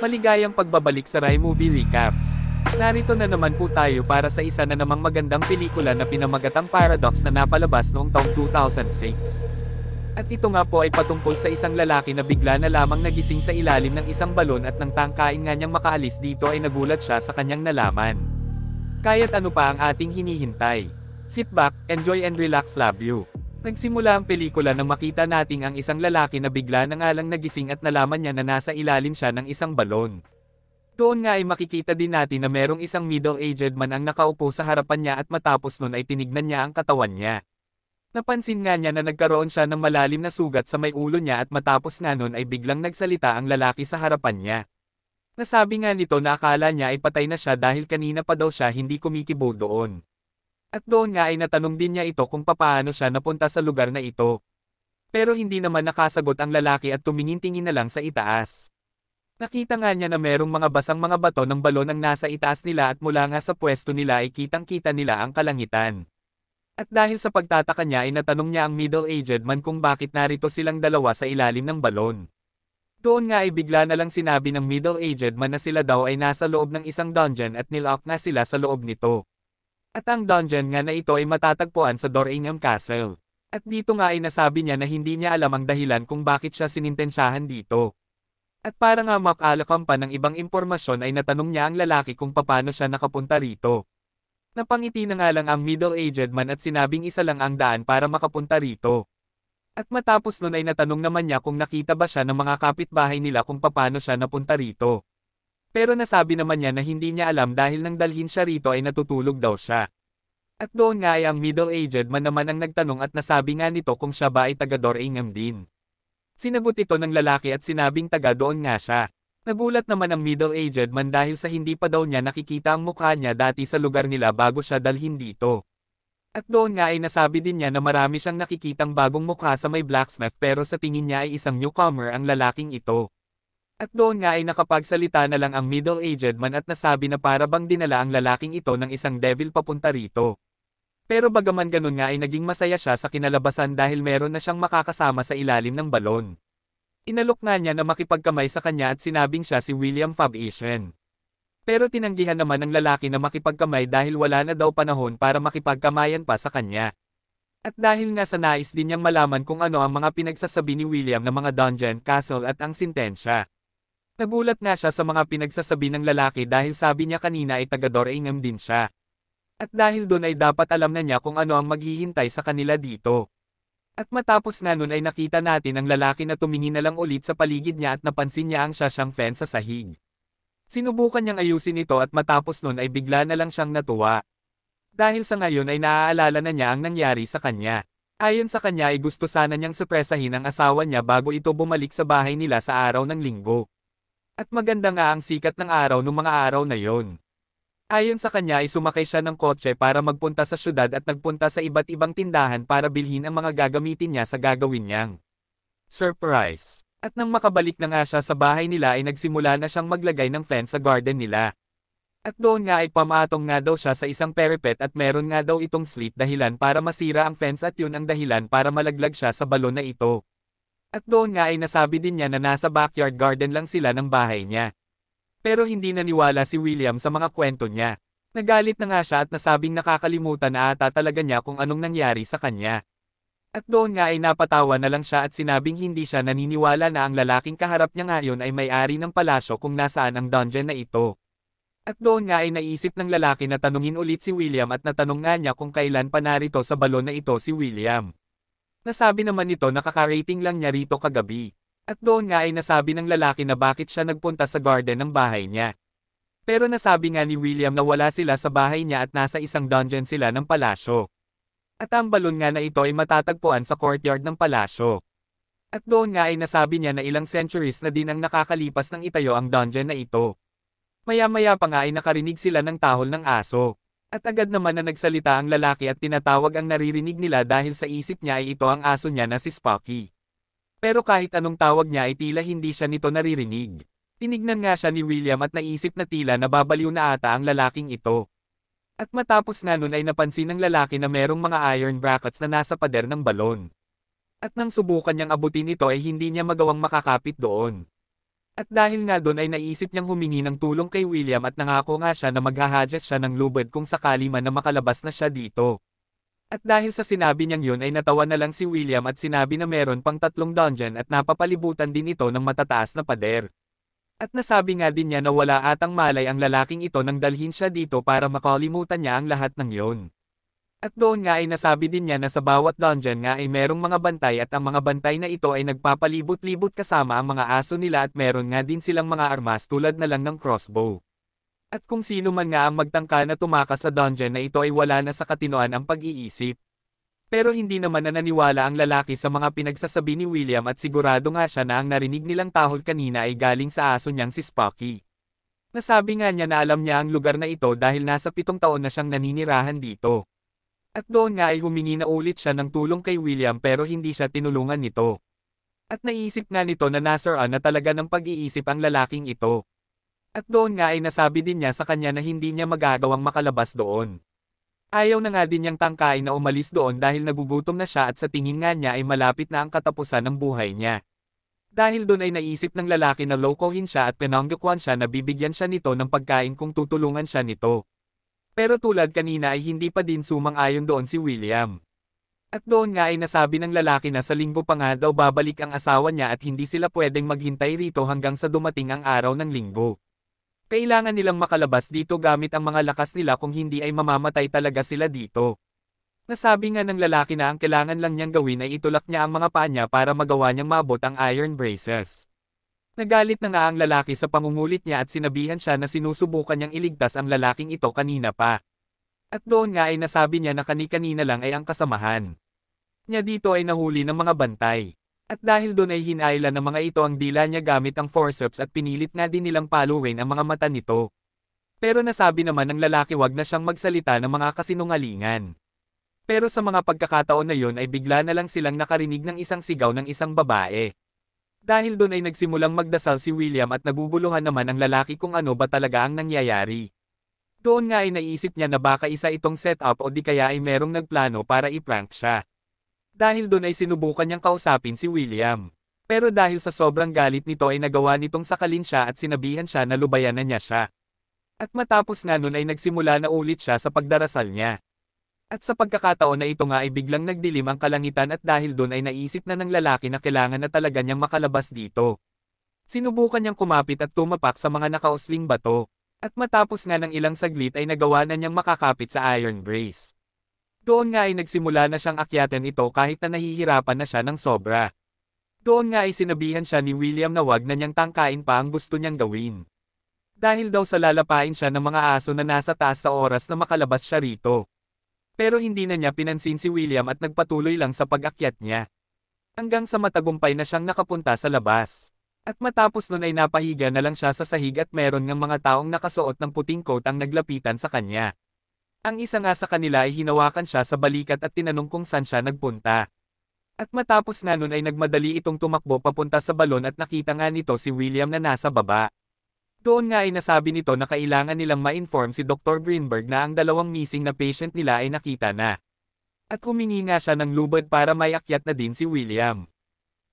Maligayang pagbabalik sa Rai Movie Recaps. Narito na naman po tayo para sa isa na namang magandang pelikula na pinamagatang Paradox na napalabas noong taong 2006. At ito nga po ay patungkol sa isang lalaki na bigla na lamang nagising sa ilalim ng isang balon at nang tangkain nga niyang makaalis dito ay nagulat siya sa kanyang nalaman. Kaya't ano pa ang ating hinihintay? Sit back, enjoy and relax love you. Nagsimula ang pelikula nang makita nating ang isang lalaki na bigla nang alang nagising at nalaman niya na nasa ilalim siya ng isang balon. Doon nga ay makikita din natin na merong isang middle-aged man ang nakaupo sa harapan niya at matapos nun ay tinignan niya ang katawan niya. Napansin nga niya na nagkaroon siya ng malalim na sugat sa may ulo niya at matapos nga nun ay biglang nagsalita ang lalaki sa harapan niya. Nasabi nga nito na akala niya ay patay na siya dahil kanina pa daw siya hindi kumikibo doon. At doon nga ay natanong din niya ito kung papaano siya napunta sa lugar na ito. Pero hindi naman nakasagot ang lalaki at tumingin-tingin na lang sa itaas. Nakita nga niya na merong mga basang mga bato ng balon ang nasa itaas nila at mula nga sa pwesto nila ay kitang-kita nila ang kalangitan. At dahil sa pagtataka niya ay natanong niya ang middle-aged man kung bakit narito silang dalawa sa ilalim ng balon. Doon nga ay bigla na lang sinabi ng middle-aged man na sila daw ay nasa loob ng isang dungeon at nilock nga sila sa loob nito. At ang dungeon nga na ito ay matatagpuan sa Doringham Castle. At dito nga ay nasabi niya na hindi niya alam ang dahilan kung bakit siya sinintensyahan dito. At para nga makalakam pa ng ibang impormasyon ay natanong niya ang lalaki kung papano siya nakapunta rito. Napangiti na nga lang ang middle-aged man at sinabing isa lang ang daan para makapunta rito. At matapos nun ay natanong naman niya kung nakita ba siya ng mga kapitbahay nila kung papano siya napunta rito. Pero nasabi naman niya na hindi niya alam dahil nang dalhin siya rito ay natutulog daw siya. At doon nga ay ang middle-aged man naman ang nagtanong at nasabi nga nito kung siya ba ay taga Doringham din. Sinagot ito ng lalaki at sinabing taga doon nga siya. Nagulat naman ang middle-aged man dahil sa hindi pa daw niya nakikita ang mukha niya dati sa lugar nila bago siya dalhin dito. At doon nga ay nasabi din niya na marami siyang nakikitang bagong mukha sa may blacksmith pero sa tingin niya ay isang newcomer ang lalaking ito. At doon nga ay nakapagsalita na lang ang middle-aged man at nasabi na para bang dinala ang lalaking ito ng isang devil papunta rito. Pero bagaman ganun nga ay naging masaya siya sa kinalabasan dahil meron na siyang makakasama sa ilalim ng balon. Inalok nga niya na makipagkamay sa kanya at sinabing siya si William Fab Asian. Pero tinanggihan naman ng lalaki na makipagkamay dahil wala na daw panahon para makipagkamayan pa sa kanya. At dahil nga sa nais din niyang malaman kung ano ang mga pinagsasabi ni William ng mga dungeon, castle at ang sintensya. Nagulat nga siya sa mga pinagsasabi ng lalaki dahil sabi niya kanina ay tagador ingam din siya. At dahil doon ay dapat alam na niya kung ano ang maghihintay sa kanila dito. At matapos nga nun ay nakita natin ang lalaki na tumingin na lang ulit sa paligid niya at napansin niya ang siya siyang fan sa sahig. Sinubukan niyang ayusin ito at matapos nun ay bigla na lang siyang natuwa. Dahil sa ngayon ay naaalala na niya ang nangyari sa kanya. Ayon sa kanya ay gusto sana niyang supresahin ang asawa niya bago ito bumalik sa bahay nila sa araw ng linggo at maganda nga ang sikat ng araw noong mga araw na yon. Ayon sa kanya ay sumakay siya ng kotse para magpunta sa syudad at nagpunta sa iba't ibang tindahan para bilhin ang mga gagamitin niya sa gagawin niyang surprise. At nang makabalik na nga siya sa bahay nila ay nagsimula na siyang maglagay ng fence sa garden nila. At doon nga ay pamatong nga daw siya sa isang parapet at meron nga daw itong slit dahilan para masira ang fence at yun ang dahilan para malaglag siya sa balon na ito. At doon nga ay nasabi din niya na nasa backyard garden lang sila ng bahay niya. Pero hindi naniwala si William sa mga kwento niya. Nagalit na nga siya at nasabing nakakalimutan na ata talaga niya kung anong nangyari sa kanya. At doon nga ay napatawa na lang siya at sinabing hindi siya naniniwala na ang lalaking kaharap niya ngayon ay may-ari ng palasyo kung nasaan ang dungeon na ito. At doon nga ay naisip ng lalaki na tanungin ulit si William at natanong nga niya kung kailan pa narito sa balon na ito si William. Nasabi naman nito nakakarating lang niya rito kagabi. At doon nga ay nasabi ng lalaki na bakit siya nagpunta sa garden ng bahay niya. Pero nasabi nga ni William na wala sila sa bahay niya at nasa isang dungeon sila ng palasyo. At ang balon nga na ito ay matatagpuan sa courtyard ng palasyo. At doon nga ay nasabi niya na ilang centuries na din ang nakakalipas ng itayo ang dungeon na ito. Maya-maya pa nga ay nakarinig sila ng tahol ng aso. At agad naman na nagsalita ang lalaki at tinatawag ang naririnig nila dahil sa isip niya ay ito ang aso niya na si Spocky. Pero kahit anong tawag niya ay tila hindi siya nito naririnig. Tinignan nga siya ni William at naisip na tila nababaliw na ata ang lalaking ito. At matapos nga nun ay napansin ng lalaki na merong mga iron brackets na nasa pader ng balon. At nang subukan niyang abutin ito ay hindi niya magawang makakapit doon. At dahil nga doon ay naisip niyang humingi ng tulong kay William at nangako nga siya na maghahadjas siya ng lubad kung sakali man na makalabas na siya dito. At dahil sa sinabi niyang yun ay natawa na lang si William at sinabi na meron pang tatlong dungeon at napapalibutan din ito ng matataas na pader. At nasabi nga din niya na wala atang malay ang lalaking ito nang dalhin siya dito para makalimutan niya ang lahat ng yun. At doon nga ay nasabi din niya na sa bawat dungeon nga ay merong mga bantay at ang mga bantay na ito ay nagpapalibot-libot kasama ang mga aso nila at meron nga din silang mga armas tulad na lang ng crossbow. At kung sino man nga ang magtangka na tumakas sa dungeon na ito ay wala na sa katinoan ang pag-iisip. Pero hindi naman na naniwala ang lalaki sa mga pinagsasabi ni William at sigurado nga siya na ang narinig nilang tahol kanina ay galing sa aso niyang si Spocky. Nasabi nga niya na alam niya ang lugar na ito dahil nasa pitong taon na siyang naninirahan dito. At doon nga ay humingi na ulit siya ng tulong kay William pero hindi siya tinulungan nito. At naisip nga nito na nasaraan na talaga ng pag-iisip ang lalaking ito. At doon nga ay nasabi din niya sa kanya na hindi niya magagawang makalabas doon. Ayaw na nga din niyang tangkain na umalis doon dahil nagugutom na siya at sa tingin nga niya ay malapit na ang katapusan ng buhay niya. Dahil doon ay naisip ng lalaki na lokohin siya at pinanggakwan siya na bibigyan siya nito ng pagkain kung tutulungan siya nito. Pero tulad kanina ay hindi pa din sumang-ayon doon si William. At doon nga ay nasabi ng lalaki na sa linggo pa nga daw babalik ang asawa niya at hindi sila pwedeng maghintay rito hanggang sa dumating ang araw ng linggo. Kailangan nilang makalabas dito gamit ang mga lakas nila kung hindi ay mamamatay talaga sila dito. Nasabi nga ng lalaki na ang kailangan lang niyang gawin ay itulak niya ang mga paa niya para magawa niyang mabot ang iron braces. Nagalit na nga ang lalaki sa pangungulit niya at sinabihan siya na sinusubukan niyang iligtas ang lalaking ito kanina pa. At doon nga ay nasabi niya na kani-kanina lang ay ang kasamahan. Niya dito ay nahuli ng mga bantay. At dahil doon ay hinailan ng mga ito ang dila niya gamit ang forceps at pinilit nga din nilang paluwin ang mga mata nito. Pero nasabi naman ng lalaki wag na siyang magsalita ng mga kasinungalingan. Pero sa mga pagkakataon na yon ay bigla na lang silang nakarinig ng isang sigaw ng isang babae. Dahil doon ay nagsimulang magdasal si William at naguguluhan naman ang lalaki kung ano ba talaga ang nangyayari. Doon nga ay naisip niya na baka isa itong setup o di kaya ay merong nagplano para i-prank siya. Dahil doon ay sinubukan niyang kausapin si William. Pero dahil sa sobrang galit nito ay nagawa nitong sakalin siya at sinabihan siya na lubayan na niya siya. At matapos nga nun ay nagsimula na ulit siya sa pagdarasal niya. At sa pagkakataon na ito nga ay biglang nagdilim ang kalangitan at dahil doon ay naisip na ng lalaki na kailangan na talaga niyang makalabas dito. Sinubukan niyang kumapit at tumapak sa mga nakausling bato. At matapos nga ng ilang saglit ay nagawa na niyang makakapit sa iron brace. Doon nga ay nagsimula na siyang akyatin ito kahit na nahihirapan na siya ng sobra. Doon nga ay sinabihan siya ni William na wag na niyang tangkain pa ang gusto niyang gawin. Dahil daw sa lalapain siya ng mga aso na nasa taas sa oras na makalabas siya rito. Pero hindi na niya pinansin si William at nagpatuloy lang sa pag-akyat niya. Hanggang sa matagumpay na siyang nakapunta sa labas. At matapos nun ay napahiga na lang siya sa sahig at meron ng mga taong nakasuot ng puting coat ang naglapitan sa kanya. Ang isa nga sa kanila ay hinawakan siya sa balikat at tinanong kung saan siya nagpunta. At matapos nga nun ay nagmadali itong tumakbo papunta sa balon at nakita nga nito si William na nasa baba. Doon nga ay nasabi nito na kailangan nilang ma-inform si Dr. Greenberg na ang dalawang missing na patient nila ay nakita na. At humingi nga siya ng lubad para may akyat na din si William.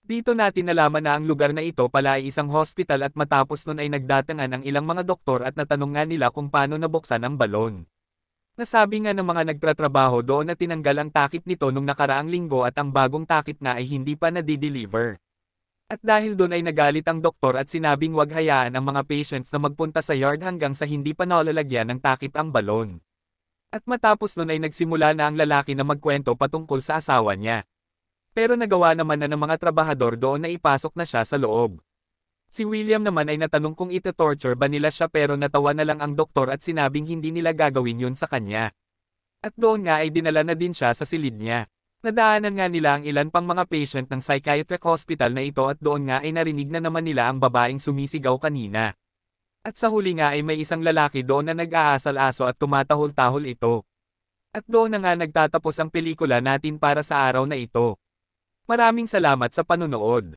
Dito natin nalaman na ang lugar na ito pala ay isang hospital at matapos nun ay nagdatangan ang ilang mga doktor at natanong nga nila kung paano nabuksan ang balon. Nasabi nga ng mga nagtratrabaho doon na tinanggal ang takip nito nung nakaraang linggo at ang bagong takip nga ay hindi pa nadideliver. At dahil doon ay nagalit ang doktor at sinabing wag hayaan ang mga patients na magpunta sa yard hanggang sa hindi pa nalalagyan ng takip ang balon. At matapos noon ay nagsimula na ang lalaki na magkwento patungkol sa asawa niya. Pero nagawa naman na ng mga trabahador doon na ipasok na siya sa loob. Si William naman ay natanong kung ito-torture ba nila siya pero natawa na lang ang doktor at sinabing hindi nila gagawin yun sa kanya. At doon nga ay dinala na din siya sa silid niya. Nadaanan nga nila ang ilan pang mga patient ng psychiatric hospital na ito at doon nga ay narinig na naman nila ang babaeng sumisigaw kanina. At sa huli nga ay may isang lalaki doon na nag-aasal-aso at tumatahol-tahol ito. At doon na nga nagtatapos ang pelikula natin para sa araw na ito. Maraming salamat sa panonood.